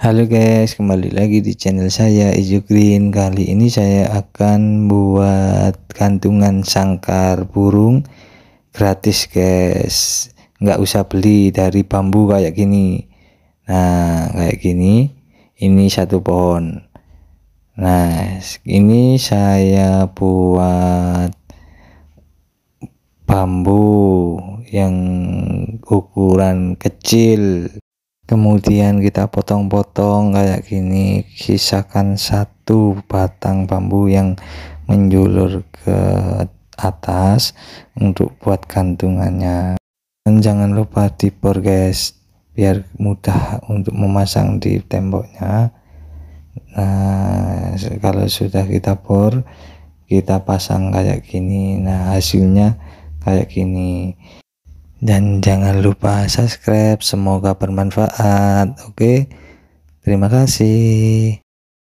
Halo guys, kembali lagi di channel saya Ijo Green. Kali ini saya akan buat gantungan sangkar burung gratis guys. Nggak usah beli dari bambu kayak gini. Nah, kayak gini. Ini satu pohon. Nah, ini saya buat bambu yang ukuran kecil kemudian kita potong-potong kayak gini sisakan satu batang bambu yang menjulur ke atas untuk buat gantungannya dan jangan lupa dipor guys biar mudah untuk memasang di temboknya nah kalau sudah kita bor kita pasang kayak gini nah hasilnya kayak gini dan jangan lupa subscribe semoga bermanfaat oke terima kasih